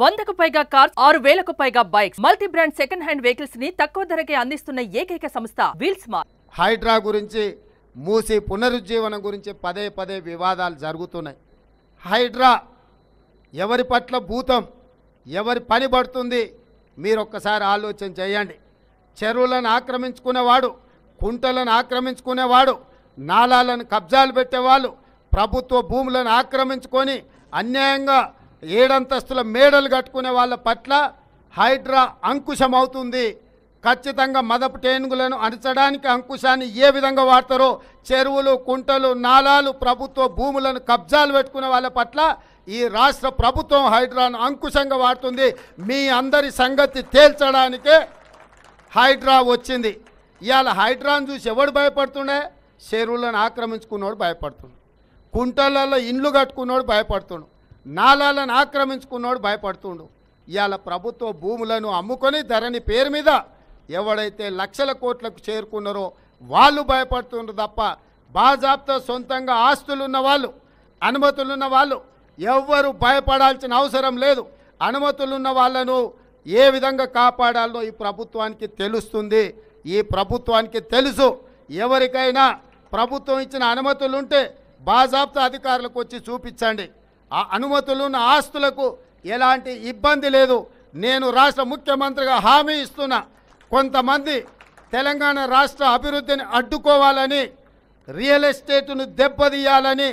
వందకు పైగా కార్స్ ఆరు వేలకు పైగా bikes multi brand second hand vehicles ని తక్కువ ధరకే అందిస్తున్న ఏకైక సంస్థ వీల్స్ మార్ హైడ్రా గురించి మూసి పునరుజ్జీవనం గురించి పదే పదే వివాదాలు జరుగుతున్నాయి హైడ్రా ఎవరి పట్ల భూతం ఎవరి పని పడుతుంది మీరు ఒక్కసారి ఆలోచన చేయండి చెరువులను ఆక్రమించుకునేవాడు కుంటలను ఆక్రమించుకునేవాడు నాలాలను కబ్జాలు పెట్టేవాళ్ళు ప్రభుత్వ భూములను ఆక్రమించుకొని అన్యాయంగా ఏడంతస్తుల మేడలు కట్టుకునే వాళ్ళ పట్ల హైడ్రా అంకుశం అవుతుంది ఖచ్చితంగా మదపు టేనుగులను అణచడానికి అంకుశాన్ని ఏ విధంగా వాడతారో చెరువులు కుంటలు నాలాలు ప్రభుత్వ భూములను కబ్జాలు పెట్టుకునే వాళ్ళ పట్ల ఈ రాష్ట్ర ప్రభుత్వం హైడ్రాను అంకుశంగా వాడుతుంది మీ అందరి సంగతి తేల్చడానికే హైడ్రా వచ్చింది ఇవాళ హైడ్రాను చూసి ఎవడు భయపడుతుండే చెరువులను ఆక్రమించుకున్నోడు భయపడుతుండు కుంటలలో ఇండ్లు కట్టుకున్నోడు భయపడుతుండు నాలాలను ఆక్రమించుకున్నాడు భయపడుతుండు ఇవాళ ప్రభుత్వ భూములను అమ్ముకొని ధరని పేరు మీద ఎవడైతే లక్షల కోట్లకు చేరుకున్నారో వాళ్ళు భయపడుతుండ్రు తప్ప బాజాబ్తో సొంతంగా ఆస్తులున్న వాళ్ళు అనుమతులున్న వాళ్ళు ఎవ్వరు భయపడాల్సిన అవసరం లేదు అనుమతులున్న వాళ్ళను ఏ విధంగా కాపాడాలో ఈ ప్రభుత్వానికి తెలుస్తుంది ఈ ప్రభుత్వానికి తెలుసు ఎవరికైనా ప్రభుత్వం ఇచ్చిన అనుమతులుంటే బాజాబ్తా అధికారులకు వచ్చి చూపించండి ఆ అనుమతులున్న ఆస్తులకు ఎలాంటి ఇబ్బంది లేదు నేను రాష్ట్ర ముఖ్యమంత్రిగా హామీ ఇస్తున్నా కొంతమంది తెలంగాణ రాష్ట్ర అభివృద్ధిని అడ్డుకోవాలని రియల్ ఎస్టేట్ను దెబ్బతీయాలని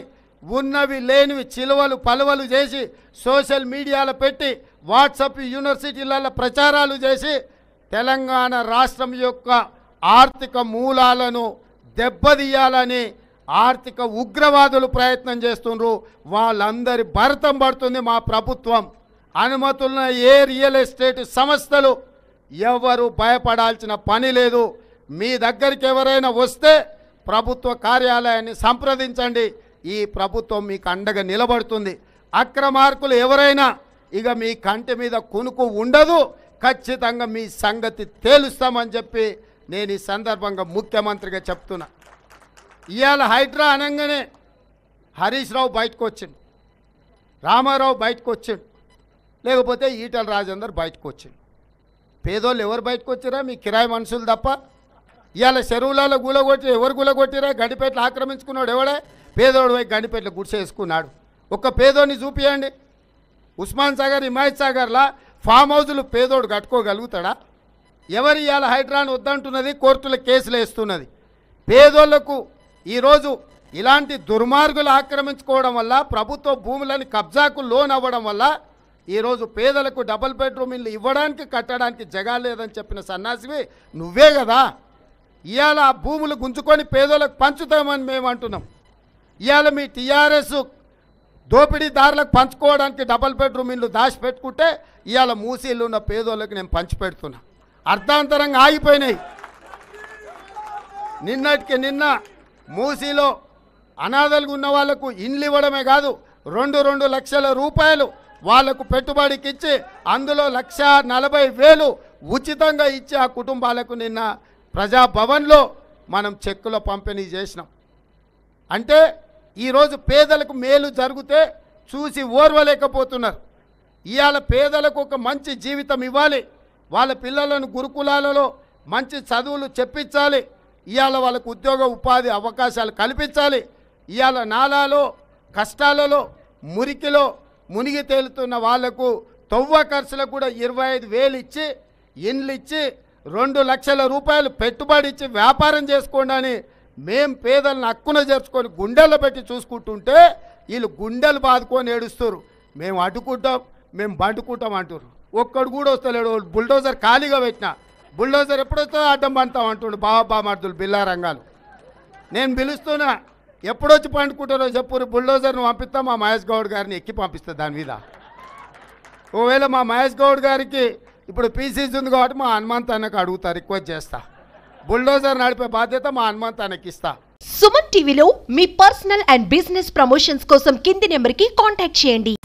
ఉన్నవి లేనివి చిలువలు పలువలు చేసి సోషల్ మీడియాలో పెట్టి వాట్సప్ యూనివర్సిటీలలో ప్రచారాలు చేసి తెలంగాణ రాష్ట్రం యొక్క ఆర్థిక మూలాలను దెబ్బతీయాలని ఆర్థిక ఉగ్రవాదులు ప్రయత్నం చేస్తుండ్రు వాళ్ళందరి భరతం పడుతుంది మా ప్రభుత్వం అనుమతులున్న ఏ రియల్ ఎస్టేట్ సంస్థలు ఎవరు భయపడాల్సిన పని లేదు మీ దగ్గరికి ఎవరైనా వస్తే ప్రభుత్వ కార్యాలయాన్ని సంప్రదించండి ఈ ప్రభుత్వం మీకు అండగా నిలబడుతుంది అక్రమార్కులు ఎవరైనా ఇక మీ కంటి మీద కునుకు ఉండదు ఖచ్చితంగా మీ సంగతి తేలుస్తామని చెప్పి నేను ఈ సందర్భంగా ముఖ్యమంత్రిగా చెప్తున్నా ఇవాళ హైడ్రా అనగానే హరీష్ రావు బయటకు వచ్చిండు రామారావు బయటకు వచ్చాడు లేకపోతే ఈటల రాజేందర్ బయటకు వచ్చిండు పేదోళ్ళు ఎవరు బయటకు వచ్చారా మీ కిరాయి మనుషులు తప్ప ఇవాళ చెరువులలో గులగొట్టి ఎవరు గులగొట్టిరా గండిపేటలు ఆక్రమించుకున్నాడు ఎవడే పేదోడు పోయి గండిపేటలు గుడిసేసుకున్నాడు ఒక్క పేదోని చూపియండి ఉస్మాన్ సాగర్ హిమాయత్ సాగర్లా ఫామ్ హౌజులు పేదోడు కట్టుకోగలుగుతాడా ఎవరు ఇవాళ హైడ్రాన్ వద్దంటున్నది కోర్టుల కేసులు వేస్తున్నది పేదోళ్లకు ఈరోజు ఇలాంటి దుర్మార్గులు ఆక్రమించుకోవడం వల్ల ప్రభుత్వ భూములని కబ్జాకు లోన్ అవ్వడం వల్ల ఈరోజు పేదలకు డబుల్ బెడ్రూమ్ ఇల్లు ఇవ్వడానికి కట్టడానికి జగా లేదని చెప్పిన సన్నాసివి నువ్వే కదా ఇవాళ ఆ భూములు గుంజుకొని పేదలకు పంచుతామని మేము అంటున్నాం ఇవాళ మీ టీఆర్ఎస్ దోపిడీదారులకు పంచుకోవడానికి డబల్ బెడ్రూమ్ ఇల్లు దాచిపెట్టుకుంటే ఇవాళ మూసీలు ఉన్న పేదోళ్ళకి నేను పంచిపెడుతున్నా అర్థాంతరంగా ఆగిపోయినాయి నిన్నటికి నిన్న మూసీలో అనాథలుగా ఉన్న వాళ్లకు ఇండ్లు ఇవ్వడమే కాదు రెండు రెండు లక్షల రూపాయలు వాళ్లకు పెట్టుబడికి ఇచ్చి అందులో లక్ష నలభై వేలు ఉచితంగా ఇచ్చి ఆ కుటుంబాలకు నిన్న ప్రజాభవన్లో మనం చెక్కుల పంపిణీ చేసినాం అంటే ఈరోజు పేదలకు మేలు జరిగితే చూసి ఓర్వలేకపోతున్నారు ఇవాళ పేదలకు ఒక మంచి జీవితం ఇవ్వాలి వాళ్ళ పిల్లలను గురుకులాలలో మంచి చదువులు చెప్పించాలి ఇవాళ వాళ్ళకు ఉద్యోగ ఉపాధి అవకాశాలు కల్పించాలి ఇవాళ నాలాలో కష్టాలలో మురికిలో మునిగి తేలుతున్న వాళ్లకు తొవ్వ ఖర్చులకు కూడా ఇరవై ఐదు వేలు ఇచ్చి ఇండ్లు ఇచ్చి రెండు లక్షల రూపాయలు పెట్టుబడి ఇచ్చి వ్యాపారం చేసుకోండి అని మేం పేదలను హక్కున చేర్చుకొని గుండెల్లో పెట్టి చూసుకుంటుంటే వీళ్ళు గుండెలు బాదుకొని ఏడుస్తారు మేము అడ్డుకుంటాం మేము బండుకుంటాం అంటారు ఒక్కడు కూడా వస్తలేడు బుల్డోజర్ ఖాళీగా పెట్టినా బుల్డోజర్ ఎప్పుడొస్తో అడ్డం పడతాం అంటుండు బిల్లా బిల్లారంగాలు నేను పిలుస్తున్నా ఎప్పుడొచ్చి పండుకుంటారో చెప్పు బుల్డోజర్ను పంపిస్తా మా మహేష్ గౌడ్ గారిని ఎక్కి పంపిస్తా దాని మీద ఒకవేళ మా మహేష్ గౌడ్ గారికి ఇప్పుడు పీసీసీ ఉంది కాబట్టి మా హనుమాన్ అన్నకు అడుగుతా రిక్వెస్ట్ చేస్తా బుల్డోజర్ నడిపే బాధ్యత మా హనుమాన్ అన్నకి ఇస్తా సుమన్ టీవీలో మీ పర్సనల్ అండ్ బిజినెస్ ప్రమోషన్స్ కోసం కింది నెంబర్కి కాంటాక్ట్ చేయండి